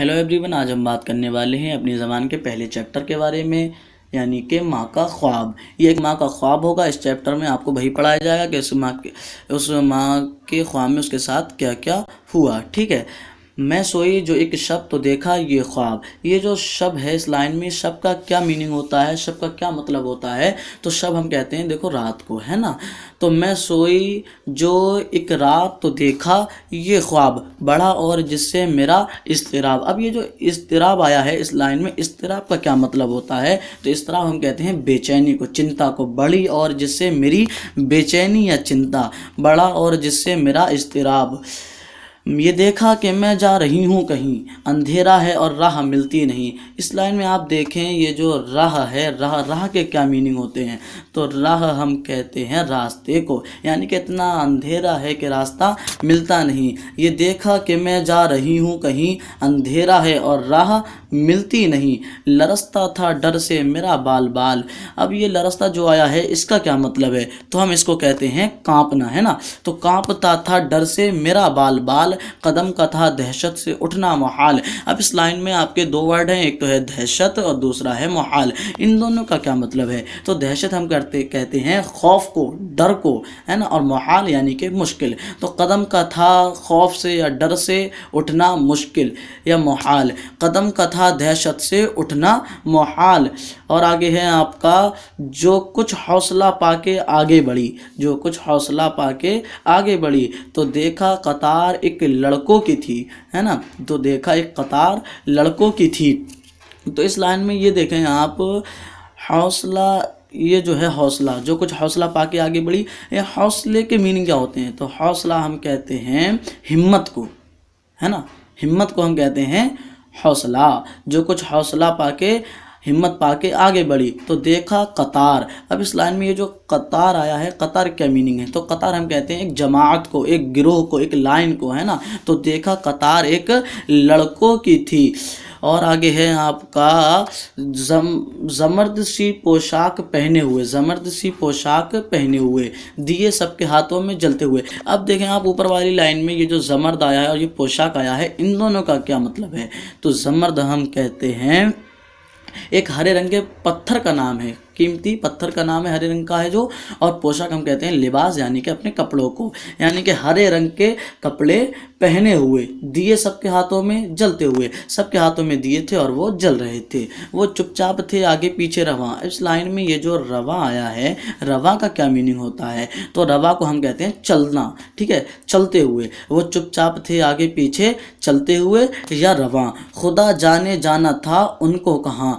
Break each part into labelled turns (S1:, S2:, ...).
S1: hello everyone आज हम बात करने वाले हैं अपनी ज़बान के पहले चैप्टर के बारे में यानी कि माँ का ख्वाब ये एक माँ का ख्वाब होगा इस चैप्टर में आपको वही पढ़ाया जाएगा कि उस माँ के उस माँ के ख्वाब में उसके साथ क्या क्या हुआ ठीक है मैं सोई जो एक शब तो देखा ये ख्वाब ये जो शब है इस लाइन में शब का क्या मीनिंग होता है शब का क्या मतलब होता है तो शब हम कहते हैं देखो रात को है ना तो मैं सोई जो एक रात तो देखा ये ख्वाब बड़ा और जिससे मेरा इसतराब अब ये जो इसतराब आया है इस लाइन में इसतराब का क्या मतलब होता है तो इसतराब हम कहते हैं बेचैनी को चिंता को बड़ी और जिससे मेरी बेचैनी या चिंता बड़ा और जिससे मेरा इसतराब ये देखा कि मैं जा रही हूँ कहीं अंधेरा है और राह मिलती नहीं इस लाइन में आप देखें ये जो राह है राह राह के क्या मीनिंग होते हैं तो राह हम कहते हैं रास्ते को यानी कि इतना अंधेरा है कि रास्ता मिलता नहीं ये देखा कि मैं जा रही हूँ कहीं अंधेरा है और राह मिलती नहीं लरसता था डर से मेरा बाल बाल अब ये लरसता जो आया है इसका क्या मतलब है तो हम इसको कहते हैं कांपना है ना तो कांपता था डर से मेरा बाल बाल कदम का था दहशत से उठना महाल अब इस लाइन में आपके दो वर्ड हैं एक तो है दहशत और दूसरा है महाल इन दोनों का क्या मतलब है तो दहशत हम करते कहते हैं खौफ को डर को है ना और महाल यानी कि मुश्किल तो कदम का था खौफ से या डर से उठना मुश्किल या महाल कदम का था दहशत से उठना महाल और आगे है आपका जो कुछ हौसला पाके आगे बढ़ी जो कुछ हौसला पाके आगे बढ़ी तो देखा कतार एक एक लड़कों की थी है ना तो देखा एक कतार लड़कों की थी तो इस लाइन में ये देखें आप हौसला ये जो है हौसला जो कुछ हौसला पाके आगे बढ़ी ये हौसले के मीनिंग क्या होते हैं तो हौसला हम कहते हैं हिम्मत को है ना हिम्मत को हम कहते हैं हौसला जो कुछ हौसला पाके हिम्मत पा के आगे बढ़ी तो देखा कतार अब इस लाइन में ये जो कतार आया है कतार क्या मीनिंग है तो कतार हम कहते हैं एक जमात को एक गिरोह को एक लाइन को है ना तो देखा कतार एक लड़कों की थी और आगे है आपका जम जमर्द सी पोशाक पहने हुए जमर्द सी पोशाक पहने हुए दिए सबके हाथों में जलते हुए अब देखें आप ऊपर वाली लाइन में ये जो जमर्द आया है और ये पोशाक आया है इन दोनों का क्या मतलब है तो जमर्द हम कहते हैं एक हरे रंग के पत्थर का नाम है कीमती पत्थर का नाम है हरे रंग का है जो और पोशाक हम कहते हैं लिबास यानी कि अपने कपड़ों को यानी कि हरे रंग के कपड़े पहने हुए दिए सबके हाथों में जलते हुए सबके हाथों में दिए थे और वो जल रहे थे वो चुपचाप थे आगे पीछे रवा इस लाइन में ये जो रवा आया है रवा का क्या मीनिंग होता है तो रवा को हम कहते हैं चलना ठीक है चलते हुए वो चुपचाप थे आगे पीछे चलते हुए या रवा खुदा जाने जाना था उनको कहाँ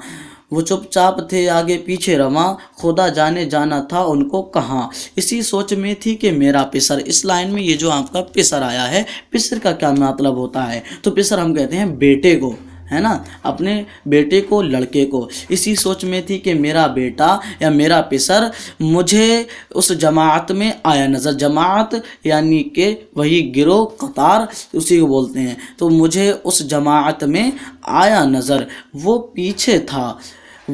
S1: वो चुपचाप थे आगे पीछे रवा खुदा जाने जाना था उनको कहाँ इसी सोच में थी कि मेरा पिसर इस लाइन में ये जो आपका पिसर आया है पिसर का क्या मतलब होता है तो पिसर हम कहते हैं बेटे को है ना अपने बेटे को लड़के को इसी सोच में थी कि मेरा बेटा या मेरा पिसर मुझे उस जमात में आया नज़र जमात यानी कि वही गिरोह कतार उसी को बोलते हैं तो मुझे उस जमात में आया नज़र वो पीछे था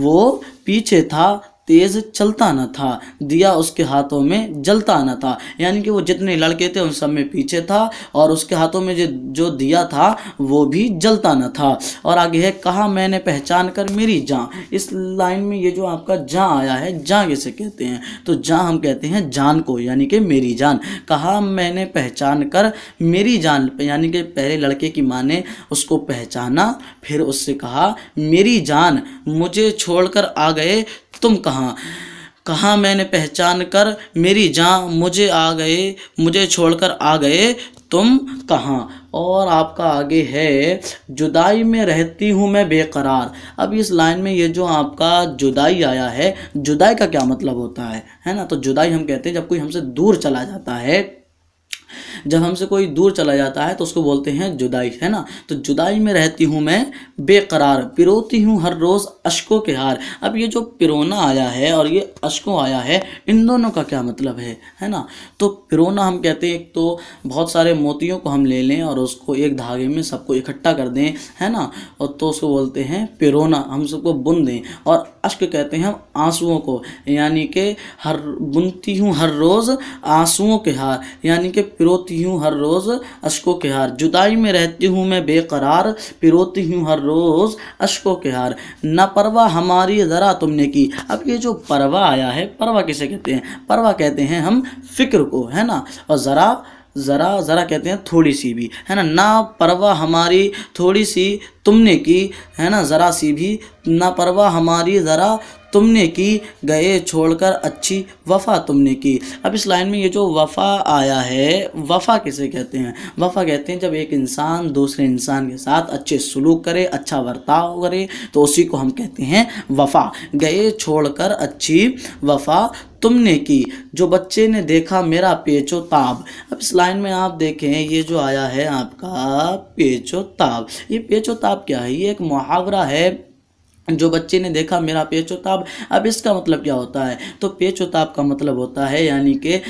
S1: वो पीछे था तेज़ चलता न था दिया उसके हाथों में जलता न था यानी कि वो जितने लड़के थे उन सब में पीछे था और उसके हाथों में जो जो दिया था वो भी जलता न था और आगे है कहा मैंने पहचान कर मेरी जाँ इस लाइन में ये जो आपका जाँ आया है जाँ जैसे कहते हैं तो जाँ हम कहते हैं जान को यानी कि मेरी जान कहा मैंने पहचान कर मेरी जान यानी कि पहले लड़के की माँ ने उसको पहचाना फिर उससे कहा मेरी जान मुझे छोड़कर आ गए तुम कहाँ कहाँ मैंने पहचान कर मेरी जहाँ मुझे आ गए मुझे छोड़कर आ गए तुम कहाँ और आपका आगे है जुदाई में रहती हूँ मैं बेकरार अब इस लाइन में ये जो आपका जुदाई आया है जुदाई का क्या मतलब होता है है ना तो जुदाई हम कहते हैं जब कोई हमसे दूर चला जाता है जब हमसे कोई दूर चला जाता है तो उसको बोलते हैं जुदाई है ना तो जुदाई में रहती हूँ मैं बेकरार पिरोती हूँ हर रोज़ अशकों के हार अब ये जो पिरोना आया है और ये अशकों आया है इन दोनों का क्या मतलब है है ना तो पिरोना हम कहते हैं एक तो बहुत सारे मोतियों को हम ले लें और उसको एक धागे में सबको इकट्ठा कर दें है ना और तो उसको बोलते हैं पिरोना हम सबको बुन दें और अश्क कहते हैं हम आंसुओं को यानी कि हर बुनती हूँ हर रोज़ आंसुओं के हार यानी कि पिरोती पिरोती हूँ हर रोज़ अशको के हार जुदाई में रहती हूँ मैं बेकरार पिरोती हूँ हर रोज़ अशको के हार न परवा हमारी ज़रा तुमने की अब ये जो परवा आया है परवा किसे कहते हैं परवा कहते हैं हम फ़िक्र को है ना और ज़रा ज़रा ज़रा कहते हैं थोड़ी सी भी है ना ना परवा हमारी थोड़ी सी तुमने की है ना ज़रा सी भी ना परवा हमारी ज़रा तुमने की गए छोड़कर अच्छी वफ़ा तुमने की अब इस लाइन में ये जो वफ़ा आया है वफ़ा किसे कहते हैं वफ़ा कहते हैं जब एक इंसान दूसरे इंसान के साथ अच्छे सलूक करे अच्छा बर्ताव करे तो उसी को हम कहते हैं वफ़ा गए छोड़कर अच्छी वफ़ा तुमने की जो बच्चे ने देखा मेरा पेचो ताब अब इस लाइन में आप देखें ये जो आया है आपका पेचो ताब ये पेचो ताब क्या है ये एक मुहावरा है जो बच्चे ने देखा मेरा पेचो ताब अब इसका मतलब क्या होता है तो पेचो ताब का मतलब होता है यानी कि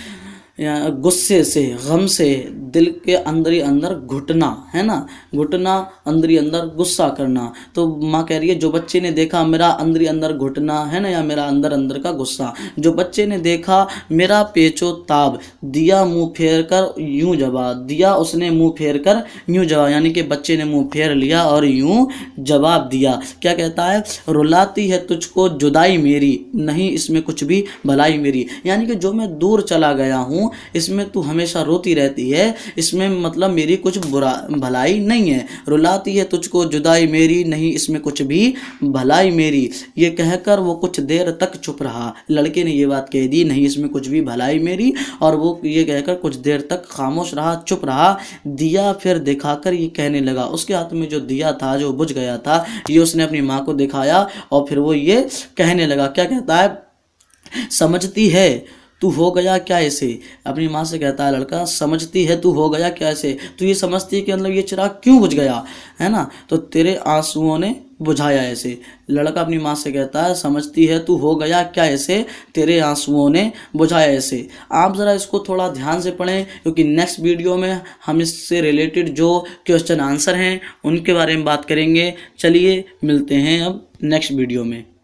S1: गुस्से से गम से दिल के अंदर ही अंदर घुटना है ना घुटना अंदर ही अंदर गुस्सा करना तो माँ कह रही है जो बच्चे ने देखा मेरा अंदर ही अंदर घुटना है ना या मेरा अंदर अंदर का गुस्सा जो बच्चे ने देखा मेरा पेचो ताब दिया मुंह फेर कर यूँ जवा दिया उसने मुंह फेर कर यूँ जवा यानी कि बच्चे ने मुँह फेर लिया और यूँ जवाब दिया क्या कहता है रुलाती है तुझको जुदाई मेरी नहीं इसमें कुछ भी भलाई मेरी यानी कि जो मैं दूर चला गया हूँ हूँ इसमें तू हमेशा रोती रहती है इसमें मतलब मेरी कुछ बुरा भलाई नहीं है रुलाती है तुझको जुदाई मेरी नहीं इसमें कुछ भी भलाई मेरी ये कहकर वो कुछ देर तक चुप रहा लड़के ने ये बात कह दी नहीं इसमें कुछ भी भलाई मेरी और वो ये कहकर कुछ देर तक खामोश रहा चुप रहा दिया फिर दिखाकर ये कहने लगा उसके हाथ में जो दिया था जो बुझ गया था ये उसने अपनी माँ को दिखाया और फिर वो ये कहने लगा क्या कहता है समझती है तू हो गया क्या ऐसे अपनी माँ से कहता है लड़का समझती है तू हो गया क्या ऐसे तू ये समझती है कि मतलब ये चिराग क्यों बुझ गया है ना तो तेरे आंसुओं ने बुझाया ऐसे लड़का अपनी माँ से कहता है समझती है तू हो गया क्या ऐसे तेरे आंसुओं ने बुझाया ऐसे आप ज़रा इसको थोड़ा ध्यान से पढ़ें क्योंकि नेक्स्ट वीडियो में हम इससे रिलेटेड जो क्वेश्चन आंसर हैं उनके बारे में बात करेंगे चलिए मिलते हैं अब नेक्स्ट वीडियो में